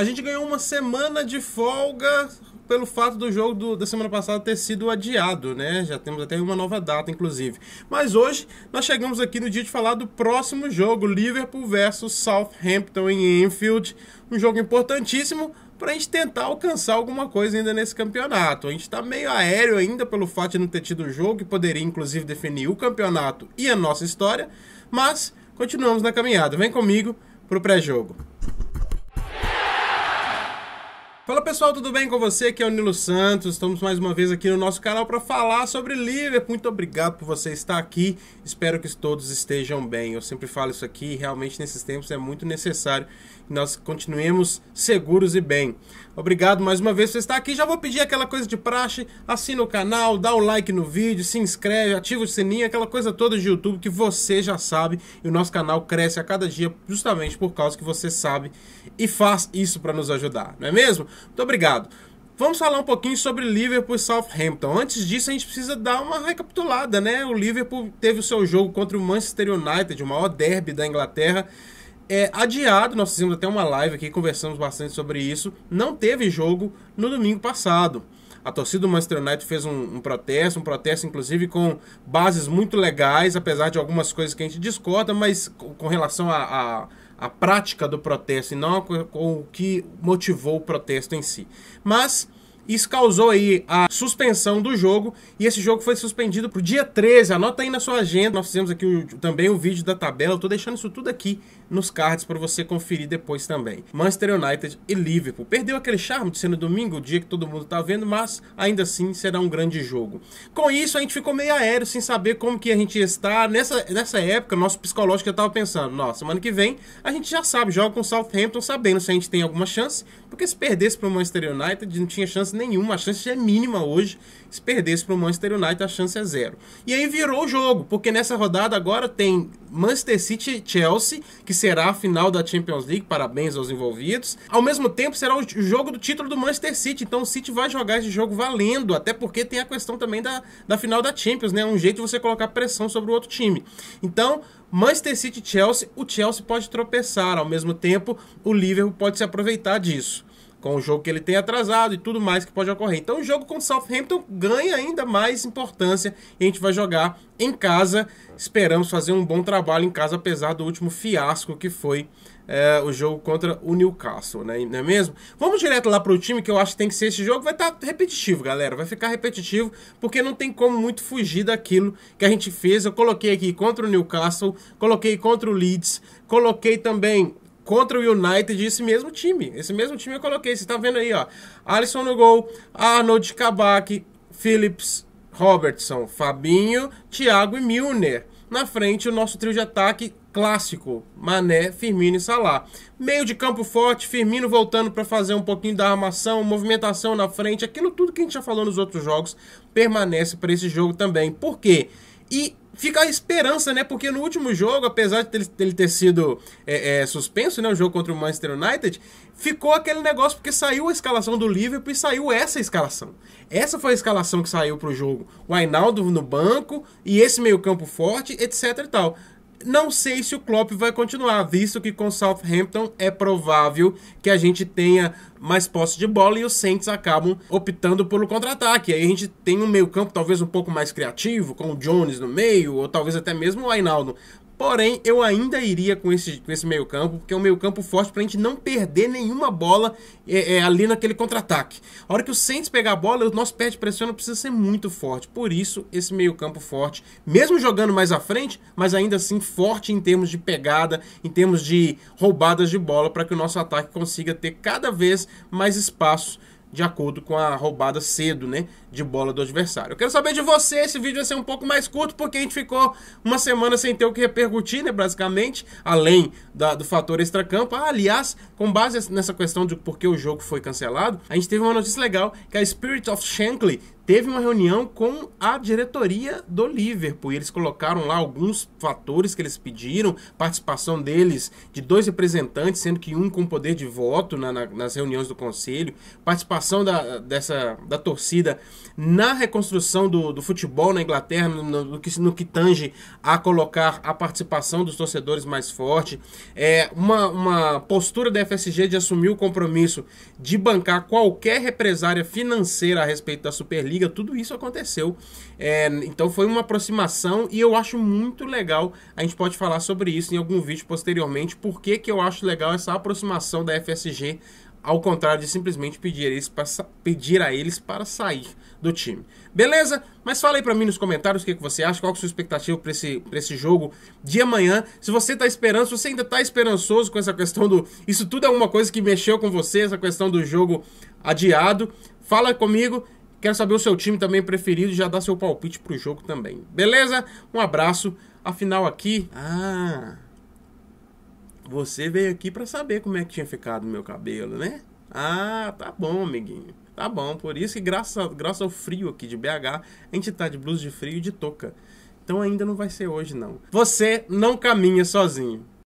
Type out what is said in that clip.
A gente ganhou uma semana de folga pelo fato do jogo do, da semana passada ter sido adiado, né? Já temos até uma nova data, inclusive. Mas hoje nós chegamos aqui no dia de falar do próximo jogo, Liverpool versus Southampton em Enfield, um jogo importantíssimo para a gente tentar alcançar alguma coisa ainda nesse campeonato. A gente está meio aéreo ainda pelo fato de não ter tido o jogo, que poderia inclusive definir o campeonato e a nossa história, mas continuamos na caminhada. Vem comigo para o pré-jogo. Fala pessoal, tudo bem com você? Aqui é o Nilo Santos. Estamos mais uma vez aqui no nosso canal para falar sobre Liverpool. Muito obrigado por você estar aqui. Espero que todos estejam bem. Eu sempre falo isso aqui, realmente nesses tempos é muito necessário nós continuemos seguros e bem. Obrigado mais uma vez por estar aqui. Já vou pedir aquela coisa de praxe, assina o canal, dá o like no vídeo, se inscreve, ativa o sininho, aquela coisa toda de YouTube que você já sabe e o nosso canal cresce a cada dia justamente por causa que você sabe e faz isso para nos ajudar, não é mesmo? Muito obrigado. Vamos falar um pouquinho sobre Liverpool e Southampton. Antes disso, a gente precisa dar uma recapitulada, né? O Liverpool teve o seu jogo contra o Manchester United, o maior derby da Inglaterra, é, adiado, nós fizemos até uma live aqui, conversamos bastante sobre isso. Não teve jogo no domingo passado. A torcida do Manchester United fez um, um, protesto, um protesto inclusive com bases muito legais, apesar de algumas coisas que a gente discorda, mas com, com relação a, a a prática do protesto e não com o que motivou o protesto em si. Mas isso causou aí a suspensão do jogo e esse jogo foi suspendido para o dia 13. Anota aí na sua agenda. Nós fizemos aqui o, também o um vídeo da tabela. Eu tô deixando isso tudo aqui nos cards para você conferir depois também. Manchester United e Liverpool. Perdeu aquele charme de ser no domingo, o dia que todo mundo tá vendo, mas ainda assim será um grande jogo. Com isso, a gente ficou meio aéreo, sem saber como que a gente ia estar. Nessa, nessa época, nosso psicológico já tava pensando, nossa, semana que vem a gente já sabe, joga com o Southampton, sabendo se a gente tem alguma chance, porque se perdesse pro Manchester United, não tinha chance nenhuma, a chance é mínima hoje. Se perdesse para o Manchester United, a chance é zero. E aí virou o jogo, porque nessa rodada agora tem Manchester City e Chelsea, que será a final da Champions League, parabéns aos envolvidos. Ao mesmo tempo, será o jogo do título do Manchester City, então o City vai jogar esse jogo valendo, até porque tem a questão também da, da final da Champions, né? É um jeito de você colocar pressão sobre o outro time. Então, Manchester City e Chelsea, o Chelsea pode tropeçar, ao mesmo tempo, o Liverpool pode se aproveitar disso com o jogo que ele tem atrasado e tudo mais que pode ocorrer. Então o jogo contra o Southampton ganha ainda mais importância e a gente vai jogar em casa. Esperamos fazer um bom trabalho em casa, apesar do último fiasco que foi é, o jogo contra o Newcastle, né? não é mesmo? Vamos direto lá para o time, que eu acho que tem que ser esse jogo. Vai estar tá repetitivo, galera. Vai ficar repetitivo, porque não tem como muito fugir daquilo que a gente fez. Eu coloquei aqui contra o Newcastle, coloquei contra o Leeds, coloquei também contra o United, esse mesmo time. Esse mesmo time eu coloquei. Você tá vendo aí, ó. Alisson no gol, Arnold Kabak, Phillips, Robertson, Fabinho, Thiago e Milner. Na frente, o nosso trio de ataque clássico, Mané, Firmino e Salah. Meio de campo forte, Firmino voltando para fazer um pouquinho da armação, movimentação na frente, aquilo tudo que a gente já falou nos outros jogos, permanece para esse jogo também. Por quê? E fica a esperança, né? Porque no último jogo, apesar de ele ter sido é, é, suspenso, né? O jogo contra o Manchester United, ficou aquele negócio porque saiu a escalação do Liverpool e saiu essa escalação. Essa foi a escalação que saiu pro jogo. O Ainaldo no banco e esse meio-campo forte, etc e tal. Não sei se o Klopp vai continuar, visto que com Southampton é provável que a gente tenha mais posse de bola e os Saints acabam optando pelo contra-ataque. Aí a gente tem um meio-campo talvez um pouco mais criativo, com o Jones no meio, ou talvez até mesmo o Ainaldo Porém, eu ainda iria com esse, com esse meio campo, porque é um meio campo forte para a gente não perder nenhuma bola é, é, ali naquele contra-ataque. A hora que o Saints pegar a bola, o nosso pé de pressão precisa ser muito forte. Por isso, esse meio campo forte, mesmo jogando mais à frente, mas ainda assim forte em termos de pegada, em termos de roubadas de bola, para que o nosso ataque consiga ter cada vez mais espaço de acordo com a roubada cedo, né, de bola do adversário. Eu quero saber de você, esse vídeo vai ser um pouco mais curto, porque a gente ficou uma semana sem ter o que repercutir, né, basicamente, além da, do fator extracampo. Ah, aliás, com base nessa questão de por que o jogo foi cancelado, a gente teve uma notícia legal, que a Spirit of Shankly teve uma reunião com a diretoria do Liverpool. E eles colocaram lá alguns fatores que eles pediram, participação deles de dois representantes, sendo que um com poder de voto na, na, nas reuniões do conselho, participação da, dessa, da torcida na reconstrução do, do futebol na Inglaterra, no, no, no, que, no que tange a colocar a participação dos torcedores mais forte, é, uma, uma postura da FSG de assumir o compromisso de bancar qualquer represária financeira a respeito da Superliga tudo isso aconteceu. É, então foi uma aproximação e eu acho muito legal. A gente pode falar sobre isso em algum vídeo posteriormente. Por que, que eu acho legal essa aproximação da FSG ao contrário de simplesmente pedir a, eles para, pedir a eles para sair do time. Beleza? Mas fala aí para mim nos comentários o que, que você acha, qual é a sua expectativa para esse, pra esse jogo de amanhã. Se você tá esperando, se você ainda tá esperançoso com essa questão do... Isso tudo é uma coisa que mexeu com você, essa questão do jogo adiado. Fala comigo Quero saber o seu time também preferido e já dar seu palpite pro jogo também. Beleza? Um abraço. Afinal aqui, ah, você veio aqui para saber como é que tinha ficado meu cabelo, né? Ah, tá bom, amiguinho. Tá bom, por isso que graças, graças ao frio aqui de BH, a gente tá de blusa de frio e de touca. Então ainda não vai ser hoje não. Você não caminha sozinho.